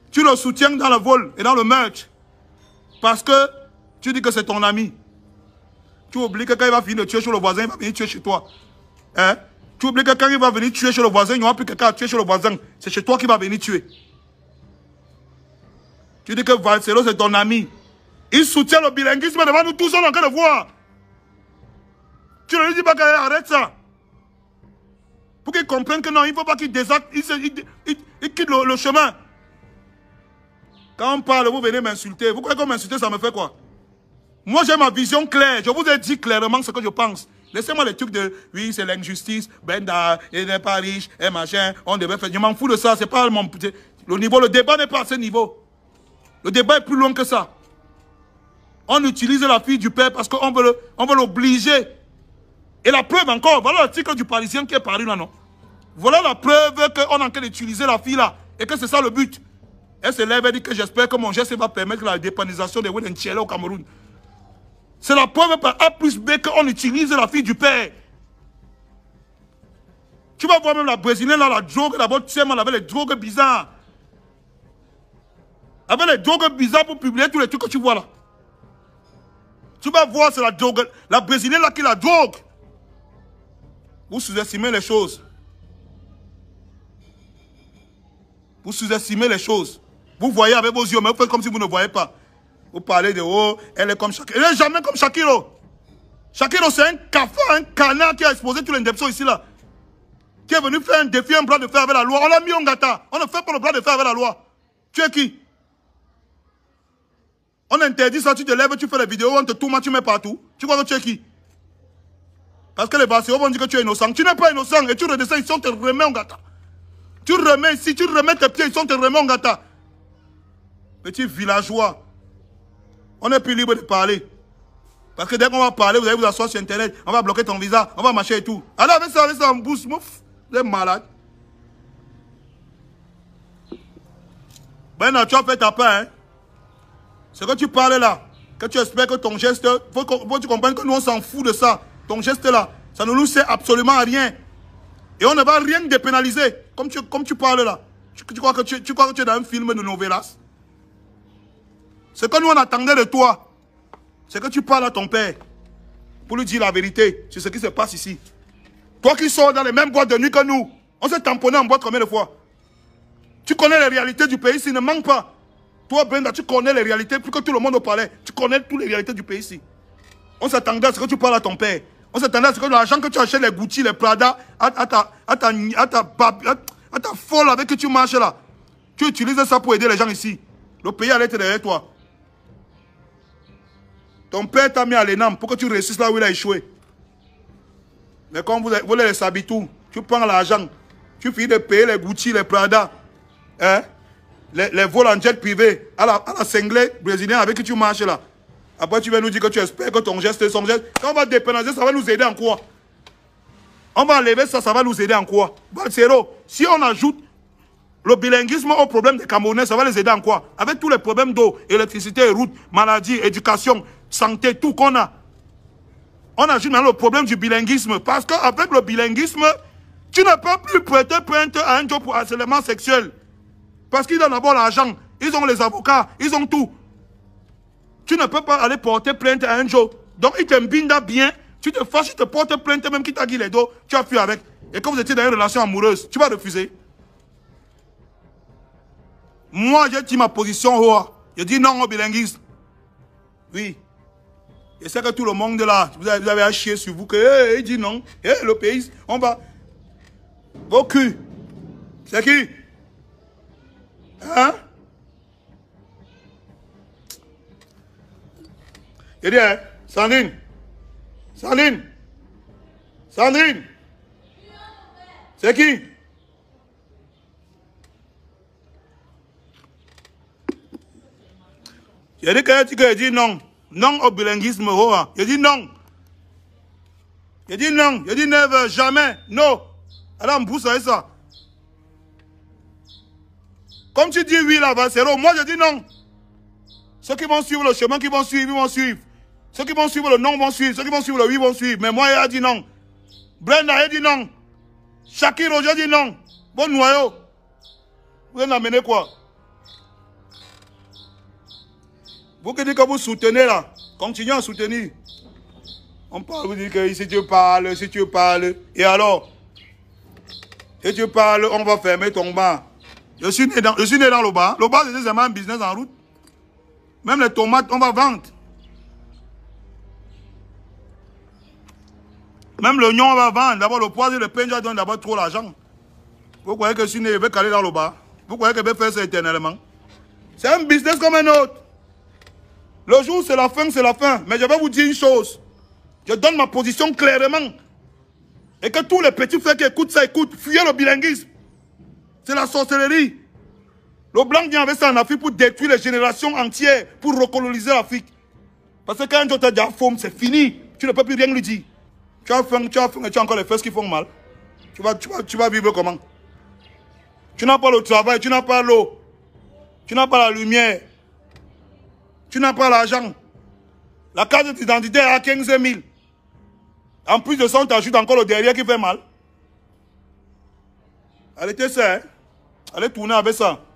Speaker 1: tu le soutiens dans le vol et dans le meurtre. Parce que tu dis que c'est ton ami. Tu oublies que quand il va venir tuer chez le voisin, il va venir tuer chez toi. Hein? Tu oublies que quand il va venir tuer chez le voisin, il n'y aura plus quelqu'un à tuer chez le voisin. C'est chez toi qu'il va venir tuer. Tu dis que Valsero, c'est ton ami. Il soutient le bilinguisme devant nous tous, on est en train de voir. Tu ne lui dis pas arrête ça. Pour qu'il comprenne que non, il ne faut pas qu'il désactent, il, le, le chemin. Quand on parle, vous venez m'insulter. Vous croyez qu'on m'insulte, ça me fait quoi moi, j'ai ma vision claire. Je vous ai dit clairement ce que je pense. Laissez-moi les trucs de, oui, c'est l'injustice, Benda, il n'est pas riche, et machin, on devait faire. Je m'en fous de ça, c'est pas mon... Le niveau, le débat n'est pas à ce niveau. Le débat est plus long que ça. On utilise la fille du père parce qu'on veut l'obliger. Et la preuve encore, voilà l'article du Parisien qui est paru là, non Voilà la preuve qu'on est en train d'utiliser la fille là. Et que c'est ça le but. Elle se lève et dit que j'espère que mon geste va permettre la dépanisation des au Cameroun. C'est la preuve par A plus B qu'on utilise la fille du père. Tu vas voir même la brésilienne, là, la drogue, d'abord, tu sais, elle avait les drogues bizarres. Avec les drogues bizarres pour publier tous les trucs que tu vois là. Tu vas voir, c'est la drogue, la brésilienne là qui la drogue. Vous sous-estimez les choses. Vous sous-estimez les choses. Vous voyez avec vos yeux, mais vous faites comme si vous ne voyez pas. Vous parlez de oh, elle est comme Shakiro. Elle n'est jamais comme Shakiro. Shakiro, c'est un cafard, un canard qui a exposé les l'indépendance ici là. Qui est venu faire un défi, un bras de fer avec la loi. On l'a mis en gata. On ne fait pas le bras de fer avec la loi. Tu es qui On interdit ça, tu te lèves, tu fais la vidéos, on te tourne, tu mets partout. Tu crois que tu es qui Parce que les Basséos vont dire que tu es innocent. Tu n'es pas innocent et tu redescends ils sont te remet en gata. Tu remets ici, tu remets tes pieds ils sont te remets en gata. Petit villageois. On n'est plus libre de parler. Parce que dès qu'on va parler, vous allez vous asseoir sur Internet, on va bloquer ton visa, on va marcher et tout. Allez, avec ça, avec ça, on bouge, Vous êtes malade. Ben tu as fait ta part, hein. Ce que tu parles là, que tu espères que ton geste, faut faut que tu comprennes que nous on s'en fout de ça. Ton geste là, ça ne nous sert absolument à rien. Et on ne va rien dépénaliser, comme tu, comme tu parles là. Tu, crois que tu, tu crois que tu es dans un film de Novelas? Ce que nous on attendait de toi, c'est que tu parles à ton père pour lui dire la vérité sur ce qui se passe ici. Toi qui sors dans les mêmes boîtes de nuit que nous, on s'est tamponné en boîte combien de fois Tu connais les réalités du pays, il ne manque pas. Toi, Brenda, tu connais les réalités plus que tout le monde au palais. Tu connais toutes les réalités du pays ici. On s'attendait à ce que tu parles à ton père. On s'attendait à ce que l'argent que tu achètes, les Gucci, les Prada, à, ta, folle avec qui tu marches là, tu utilises ça pour aider les gens ici. Le pays allait être derrière toi. Ton père t'a mis à l'énorme pour que tu réussisses là où il a échoué. Mais quand vous, voulez les habitous, tu prends l'argent, tu finis de payer les Gucci, les Prada, hein, les, les vols en jet à la, à cinglée brésilienne avec qui tu marches là. Après, tu viens nous dire que tu espères que ton geste est son geste. Quand on va dépénaliser, ça va nous aider en quoi On va enlever ça, ça va nous aider en quoi Balcero, si on ajoute le bilinguisme au problème des Camerounais, ça va les aider en quoi Avec tous les problèmes d'eau, électricité, route, maladie, éducation, santé, tout qu'on a. On ajoute maintenant le problème du bilinguisme. Parce qu'avec le bilinguisme, tu ne peux plus prêter plainte à un job pour harcèlement sexuel. Parce qu'ils ont d'abord l'argent, ils ont les avocats, ils ont tout. Tu ne peux pas aller porter plainte à un job. Donc il te bien, tu te fasses tu te portes plainte, même qui t'a les dos, tu as fui avec. Et quand vous étiez dans une relation amoureuse, tu vas refuser. Moi, j'ai dit ma position, je dis non au bilinguisme. Oui. Et c'est que tout le monde là, vous avez, vous à chier sur vous, que hey, il dit non, Eh, le pays, on va. Vos culs. C'est qui Hein Il dit, hein Sandrine Sandrine Sandrine C'est qui J'ai dit que tu dis non non au bilinguisme je hein. Il dit non. Il dit non. Il dit never, jamais, non. Alors, vous savez ça. Comme tu dis oui là-bas, c'est Moi, je dis non. Ceux qui vont suivre le chemin, qui vont suivre, ils vont suivre. Ceux qui vont suivre le non vont suivre. Ceux qui vont suivre le oui vont suivre. Mais moi, il a dit non. Brenda, il dit non. Shakiro a dit non. Bon noyau. Vous allez amener quoi Vous qui dites que vous soutenez là, continuez à soutenir. On parle, vous dites que si tu parles, si tu parles, et alors Si tu parles, on va fermer ton bar. Je suis né dans, je suis né dans le bar. Le bar, c'est vraiment un business en route. Même les tomates, on va vendre. Même l'oignon, on va vendre. D'abord, le poids et le pain, je donne d'abord trop l'argent. Vous croyez que je suis né, je vais caler dans le bas. Vous croyez que je vais faire ça éternellement. C'est un business comme un autre. Le jour, c'est la fin, c'est la fin. Mais je vais vous dire une chose. Je donne ma position clairement. Et que tous les petits frères qui écoutent ça écoutent. Fuyez le bilinguisme. C'est la sorcellerie. Le blanc vient avec ça en Afrique pour détruire les générations entières, pour recoloniser l'Afrique. Parce que quand tu as déjà forme, c'est fini. Tu ne peux plus rien lui dire. Tu as faim, tu as faim et tu as encore les fesses qui font mal. Tu tu vas, tu vas vivre comment Tu n'as pas le travail, tu n'as pas l'eau, tu n'as pas la lumière tu n'as pas l'argent. La carte d'identité est à 15 000. En plus de ça, on t'ajoute encore le derrière qui fait mal. Arrêtez ça. Hein? Allez tourner avec ça.